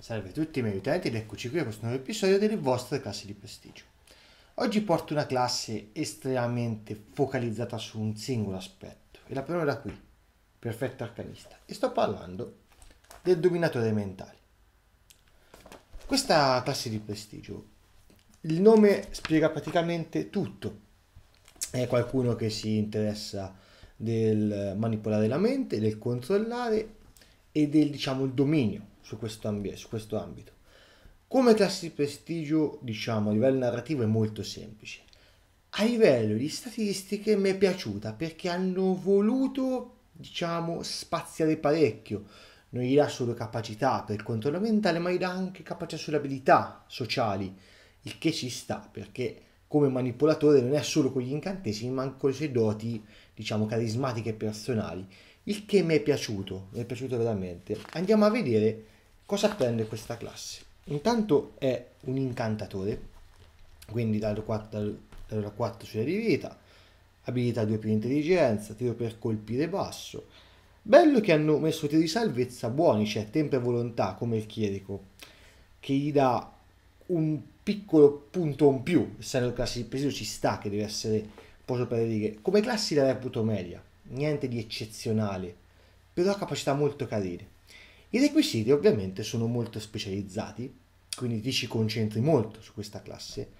Salve a tutti i miei utenti ed eccoci qui a questo nuovo episodio delle vostre classi di prestigio. Oggi porto una classe estremamente focalizzata su un singolo aspetto e la prendo da qui, perfetto arcanista, e sto parlando del dominatore mentale. Questa classe di prestigio, il nome spiega praticamente tutto. È qualcuno che si interessa del manipolare la mente, del controllare e del diciamo, dominio su questo, ambi- su questo ambito. Come classe di prestigio, diciamo, a livello narrativo è molto semplice. A livello di statistiche mi è piaciuta perché hanno voluto, diciamo, spaziare parecchio. Non gli dà solo capacità per controllo mentale, ma gli dà anche capacità sulle abilità sociali, il che ci sta perché come manipolatore non è solo con gli incantesimi, ma anche con le sue doti, diciamo, carismatiche e personali il che mi è piaciuto, mi è piaciuto veramente. Andiamo a vedere cosa prende questa classe. Intanto è un incantatore, quindi dalla 4, dalla 4 sulla di vita, abilità 2 più intelligenza, tiro per colpire basso. Bello che hanno messo tiri di salvezza buoni, cioè tempo e volontà come il chierico, che gli dà un piccolo punto in più, essendo il classe di peso ci sta che deve essere un po' sopra le righe. Come classi la reputo media, niente di eccezionale, però ha capacità molto carine. I requisiti ovviamente sono molto specializzati, quindi ti ci concentri molto su questa classe.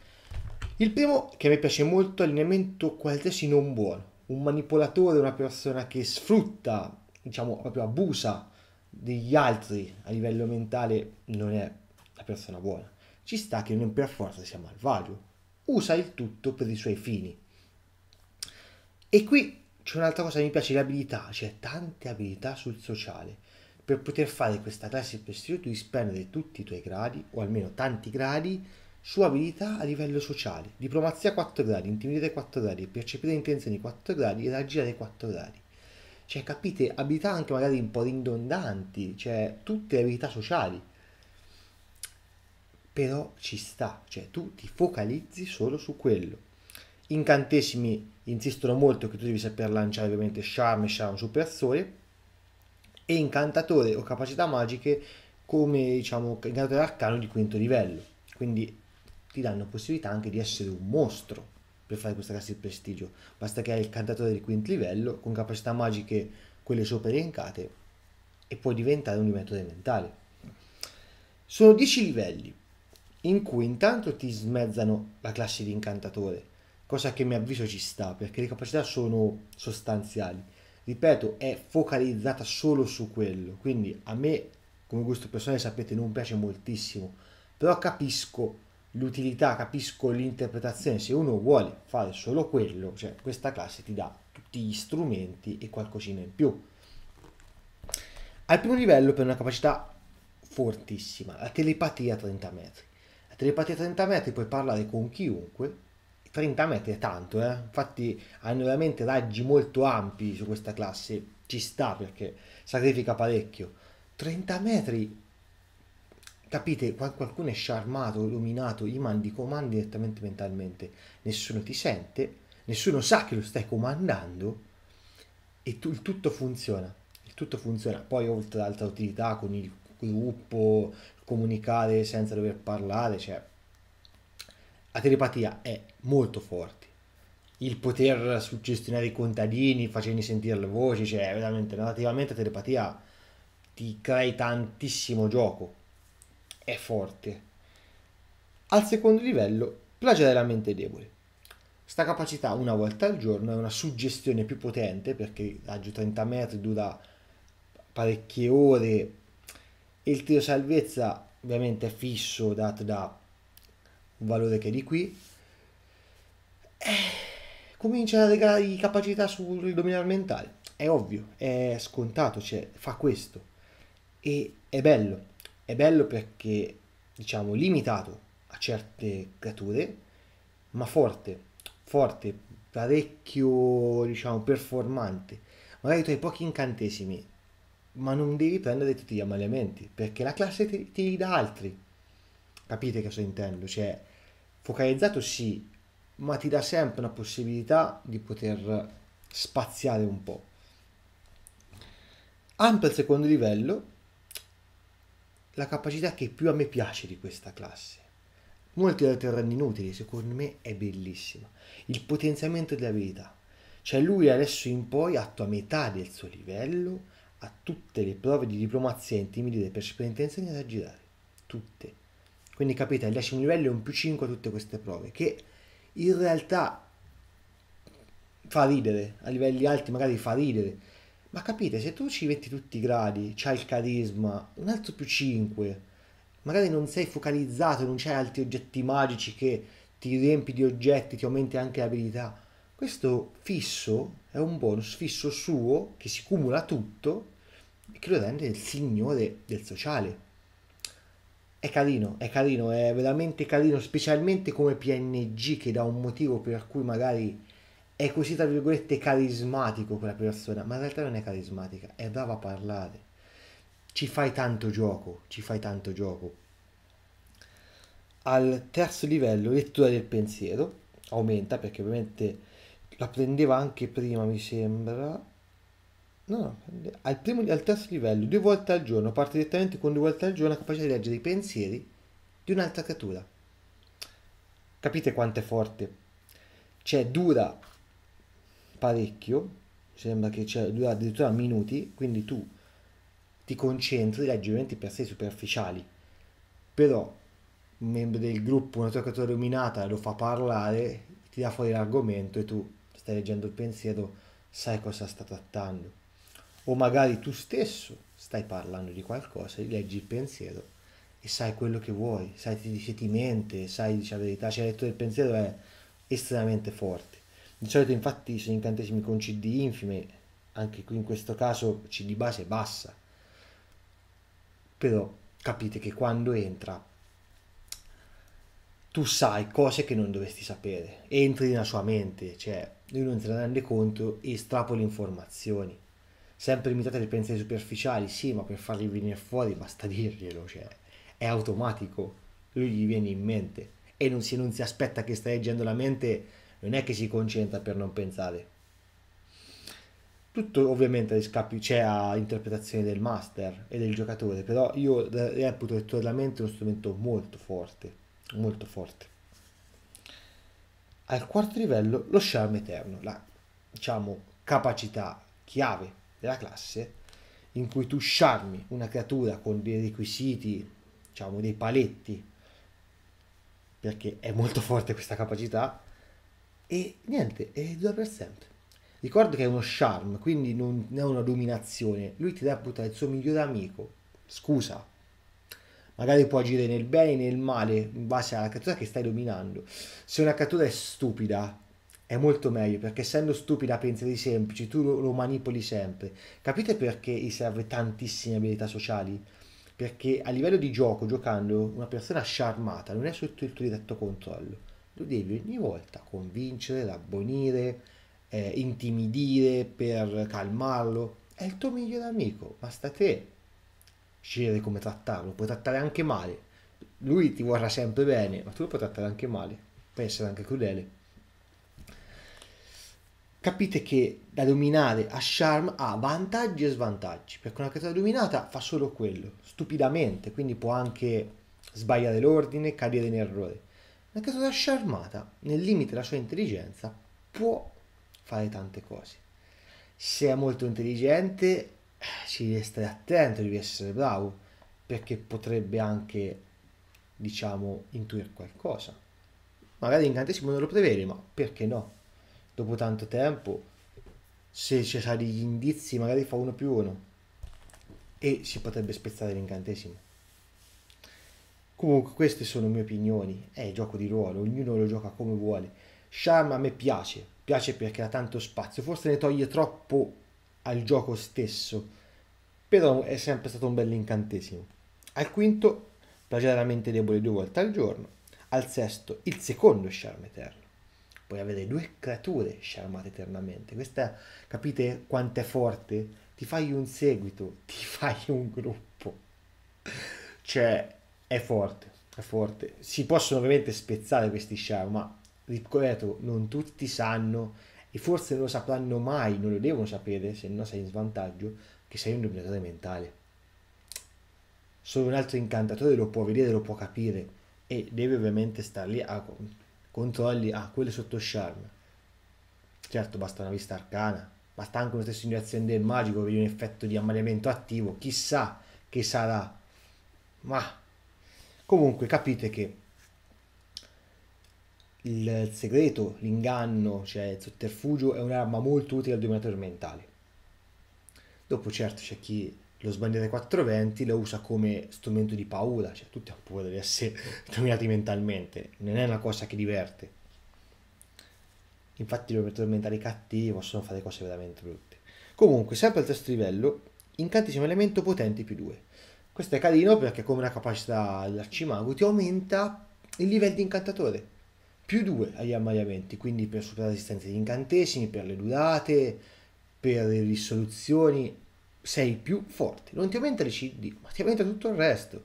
Il primo che mi piace molto è l'allineamento qualsiasi non buono, un manipolatore, una persona che sfrutta, diciamo proprio abusa degli altri a livello mentale, non è la persona buona. Ci sta che non per forza sia malvagio, usa il tutto per i suoi fini. E qui c'è un'altra cosa che mi piace, le abilità, c'è tante abilità sul sociale. Per poter fare questa classe per studio tu devi spendere tutti i tuoi gradi, o almeno tanti gradi, su abilità a livello sociale. Diplomazia 4 gradi, intimidire 4 gradi, percepire intenzioni 4 gradi e raggirare 4 gradi. Cioè, capite, abilità anche magari un po' ridondanti, cioè tutte le abilità sociali. Però ci sta, cioè tu ti focalizzi solo su quello incantesimi insistono molto che tu devi saper lanciare ovviamente Charm e Charm Super Sole e incantatore o capacità magiche come diciamo incantatore arcano di quinto livello quindi ti danno possibilità anche di essere un mostro per fare questa classe di prestigio basta che hai il cantatore di quinto livello con capacità magiche quelle sopra elencate e puoi diventare un diventatore mentale sono 10 livelli in cui intanto ti smezzano la classe di incantatore cosa che a mio avviso ci sta, perché le capacità sono sostanziali. Ripeto, è focalizzata solo su quello, quindi a me, come gusto personale, sapete, non piace moltissimo, però capisco l'utilità, capisco l'interpretazione, se uno vuole fare solo quello, cioè questa classe ti dà tutti gli strumenti e qualcosina in più. Al primo livello per una capacità fortissima, la telepatia a 30 metri. La telepatia a 30 metri puoi parlare con chiunque 30 metri è tanto, eh? infatti hanno veramente raggi molto ampi su questa classe, ci sta perché sacrifica parecchio. 30 metri, capite, qualcuno è sciarmato, illuminato, gli mandi comandi direttamente mentalmente, nessuno ti sente, nessuno sa che lo stai comandando e tu, il tutto funziona, il tutto funziona. Poi oltre all'altra utilità con il gruppo, comunicare senza dover parlare, cioè la telepatia è molto forti. Il poter suggestionare i contadini, facendosi sentire le voci, cioè veramente narrativamente telepatia ti crei tantissimo gioco. È forte. Al secondo livello, plagiare la mente debole. Sta capacità una volta al giorno è una suggestione più potente perché raggio 30 metri dura parecchie ore e il tiro salvezza ovviamente è fisso dato da un valore che è di qui eh, comincia a regalare capacità sul dominio mentale. È ovvio, è scontato, cioè, fa questo. E è bello, è bello perché, diciamo, limitato a certe creature, ma forte, forte, parecchio, diciamo, performante. Magari tu hai pochi incantesimi, ma non devi prendere tutti gli ammaliamenti, perché la classe ti, ti dà altri. Capite che cosa intendo? Cioè, focalizzato sì, ma ti dà sempre una possibilità di poter spaziare un po'. Ampio il secondo livello, la capacità che più a me piace di questa classe. Molti la terranno inutili, secondo me, è bellissima. Il potenziamento delle abilità. Cioè lui adesso in poi a metà del suo livello ha tutte le prove di diplomazia intimidire per sperienza da girare. Tutte. Quindi capite, il decimo livello è un più 5 a tutte queste prove, che in realtà fa ridere, a livelli alti magari fa ridere, ma capite, se tu ci metti tutti i gradi, c'hai il carisma, un altro più 5, magari non sei focalizzato, non c'hai altri oggetti magici che ti riempi di oggetti, ti aumenti anche l'abilità, questo fisso è un bonus fisso suo che si cumula tutto e che lo rende il signore del sociale è carino, è carino, è veramente carino, specialmente come PNG che dà un motivo per cui magari è così tra virgolette carismatico quella persona, ma in realtà non è carismatica, è brava a parlare. Ci fai tanto gioco, ci fai tanto gioco. Al terzo livello, lettura del pensiero, aumenta perché ovviamente la prendeva anche prima, mi sembra. No, no, al, primo, al terzo livello, due volte al giorno, parte direttamente con due volte al giorno, capace di leggere i pensieri di un'altra creatura. Capite quanto è forte? Cioè, dura parecchio, sembra che cioè, dura addirittura minuti, quindi tu ti concentri, leggi eventi per sé superficiali, però un membro del gruppo, una tua creatura illuminata lo fa parlare, ti dà fuori l'argomento e tu stai leggendo il pensiero, sai cosa sta trattando o magari tu stesso stai parlando di qualcosa, leggi il pensiero e sai quello che vuoi, sai se ti mente, sai dice la verità, cioè il lettura del pensiero è estremamente forte. Di solito infatti sono incantesimi con CD infime, anche qui in questo caso CD base è bassa, però capite che quando entra tu sai cose che non dovresti sapere, entri nella sua mente, cioè lui non se ne rende conto e strapoli informazioni sempre imitate le piantate superficiali, sì, ma per farli venire fuori basta dirglielo, cioè è automatico, lui gli viene in mente e non si, non si aspetta che stai leggendo la mente, non è che si concentra per non pensare. Tutto ovviamente c'è a interpretazione del master e del giocatore, però io reputo il tuo della mente uno strumento molto forte, molto forte. Al quarto livello lo charme eterno, la diciamo capacità chiave della classe in cui tu sciarmi una creatura con dei requisiti, diciamo dei paletti, perché è molto forte questa capacità, e niente, è dura per sempre. Ricorda che è uno charm, quindi non è una dominazione, lui ti reputa il suo migliore amico, scusa, magari può agire nel bene e nel male in base alla creatura che stai dominando. Se una creatura è stupida, è molto meglio perché essendo stupida a pensieri semplici tu lo, lo, manipoli sempre. Capite perché gli serve tantissime abilità sociali? Perché a livello di gioco, giocando, una persona sciarmata non è sotto il tuo diretto controllo. Lo devi ogni volta convincere, rabbonire, eh, intimidire per calmarlo. È il tuo migliore amico, basta te scegliere come trattarlo. Puoi trattare anche male. Lui ti vorrà sempre bene, ma tu lo puoi trattare anche male. Puoi essere anche crudele capite che la dominare a Charm ha vantaggi e svantaggi, perché una carta dominata fa solo quello, stupidamente, quindi può anche sbagliare l'ordine, cadere in errore. Una carta Charmata, nel limite della sua intelligenza, può fare tante cose. Se è molto intelligente, ci devi stare attento, devi essere bravo, perché potrebbe anche, diciamo, intuire qualcosa. Magari l'incantesimo non lo prevede, ma perché no? dopo tanto tempo, se ci sono degli indizi, magari fa uno più uno e si potrebbe spezzare l'incantesimo. Comunque queste sono le mie opinioni, è gioco di ruolo, ognuno lo gioca come vuole. Sharma a me piace, piace perché ha tanto spazio, forse ne toglie troppo al gioco stesso, però è sempre stato un bel incantesimo. Al quinto, plagiaramente debole due volte al giorno, al sesto il secondo Sharma Eterno puoi avere due creature sciarmate eternamente. Questa, capite quanto è forte? Ti fai un seguito, ti fai un gruppo. Cioè, è forte, è forte. Si possono ovviamente spezzare questi share, ma ripeto, non tutti sanno e forse non lo sapranno mai, non lo devono sapere, se no sei in svantaggio, che sei un dominatore mentale. Solo un altro incantatore lo può vedere, lo può capire e deve ovviamente star lì a controlli, ah, quello è sotto charm. Certo, basta una vista arcana, basta anche una stessa indicazione del magico, vedi un effetto di ammaliamento attivo, chissà che sarà. Ma comunque capite che il segreto, l'inganno, cioè il sotterfugio è un'arma molto utile al dominatore mentale. Dopo certo c'è chi lo sbandiere 420 lo usa come strumento di paura, cioè tutti hanno paura di essere dominati mentalmente, non è una cosa che diverte. Infatti i mentali cattivi possono fare cose veramente brutte. Comunque, sempre al terzo livello, incantesimo elemento potente più 2. Questo è carino perché come una capacità dell'arcimago ti aumenta il livello di incantatore. Più 2 agli ammaliamenti, quindi per superare la resistenza di incantesimi, per le durate, per le risoluzioni, sei più forte. Non ti aumenta le CD, ma ti aumenta tutto il resto.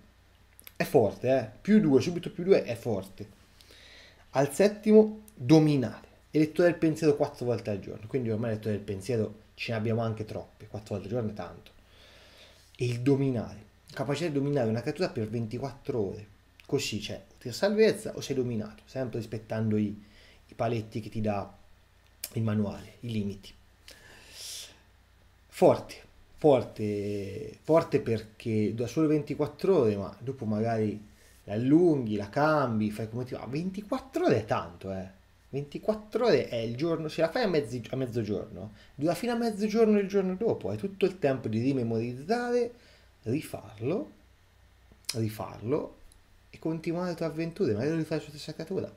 È forte, eh? Più 2, subito più 2 è forte. Al settimo, dominare. E lettura del pensiero quattro volte al giorno. Quindi ormai lettura del pensiero ce ne abbiamo anche troppe, Quattro volte al giorno è tanto. E il dominare. Capacità di dominare una creatura per 24 ore. Così c'è cioè, tira salvezza o sei dominato, sempre rispettando i, i paletti che ti dà il manuale, i limiti. Forti, forte, porte perché da solo 24 ore, ma dopo magari la allunghi, la cambi, fai come ti va. 24 ore è tanto, eh. 24 ore è il giorno, se la fai a, mezzo, a, mezzogiorno, dura fino a mezzogiorno il giorno dopo, hai tutto il tempo di rimemorizzare, rifarlo, rifarlo e continuare le tue avventure, magari rifare sulla stessa creatura.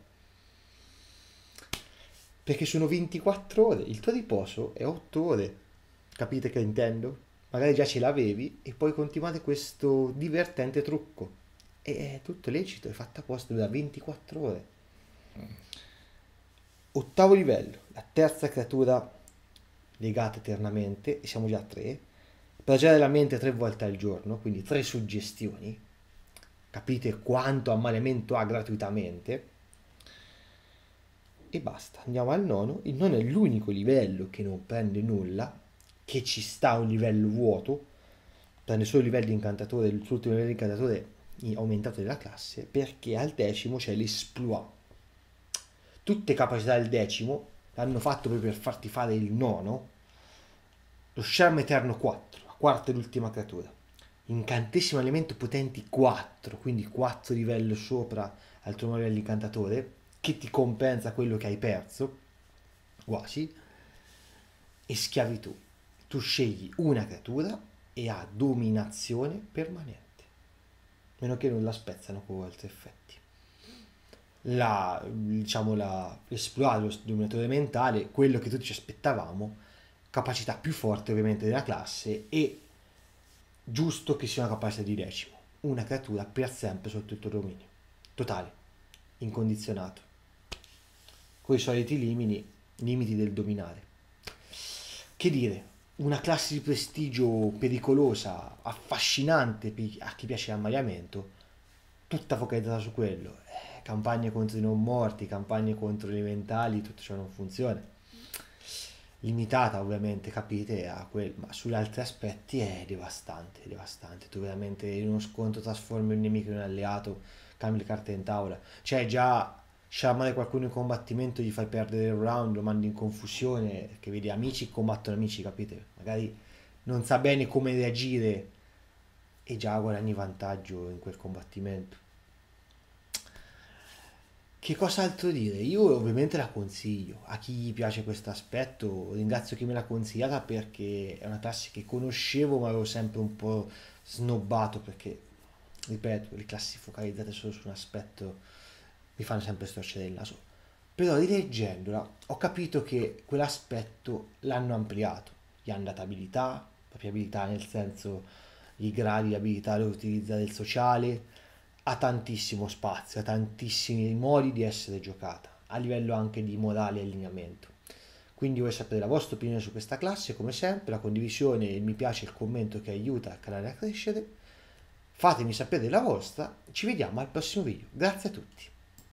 Perché sono 24 ore, il tuo riposo è 8 ore, capite che intendo? magari già ce l'avevi e poi continuate questo divertente trucco. E è tutto lecito, è fatto apposta da 24 ore. Mm. Ottavo livello, la terza creatura legata eternamente, e siamo già a tre. Plagiare la mente tre volte al giorno, quindi tre suggestioni. Capite quanto ammalemento ha gratuitamente. E basta, andiamo al nono. Il nono è l'unico livello che non prende nulla, che ci sta a un livello vuoto, prende solo il livello di incantatore, l'ultimo livello di incantatore aumentato della classe, perché al decimo c'è l'esploit. Tutte capacità del decimo l'hanno fatto proprio per farti fare il nono, lo Sharm Eterno 4, la quarta e l'ultima creatura. Incantesimo elemento potenti 4, quindi 4 livello sopra al tuo livello incantatore, che ti compensa quello che hai perso, quasi, e schiavitù tu scegli una creatura e ha dominazione permanente. meno che non la spezzano con altri effetti. La, diciamo, la, esplorare lo dominatore mentale, quello che tutti ci aspettavamo, capacità più forte ovviamente della classe e giusto che sia una capacità di decimo. Una creatura per sempre sotto il tuo dominio. Totale, incondizionato. Con i soliti limiti, limiti del dominare. Che dire? una classe di prestigio pericolosa, affascinante a chi piace l'ammaliamento, tutta focalizzata su quello. Eh, campagne contro i non morti, campagne contro gli elementali, tutto ciò non funziona. Limitata ovviamente, capite, a quel, ma sugli altri aspetti è devastante, devastante. Tu veramente in uno scontro trasformi un nemico in un alleato, cambi le carte in tavola. Cioè già sciamare qualcuno in combattimento gli fai perdere il round, lo mandi in confusione, che vedi amici combattono amici, capite? Magari non sa bene come reagire e già guadagni vantaggio in quel combattimento. Che cosa altro dire? Io ovviamente la consiglio, a chi gli piace questo aspetto ringrazio chi me l'ha consigliata perché è una classe che conoscevo ma avevo sempre un po' snobbato perché, ripeto, le classi focalizzate solo su un aspetto mi fanno sempre storcere il naso. Però rileggendola ho capito che quell'aspetto l'hanno ampliato, gli hanno dato abilità, proprio abilità nel senso i gradi di abilità da utilizzare il sociale, ha tantissimo spazio, ha tantissimi modi di essere giocata, a livello anche di morale e allineamento. Quindi vorrei sapere la vostra opinione su questa classe, come sempre, la condivisione, il mi piace, il commento che aiuta il canale a crescere. Fatemi sapere la vostra, ci vediamo al prossimo video. Grazie a tutti.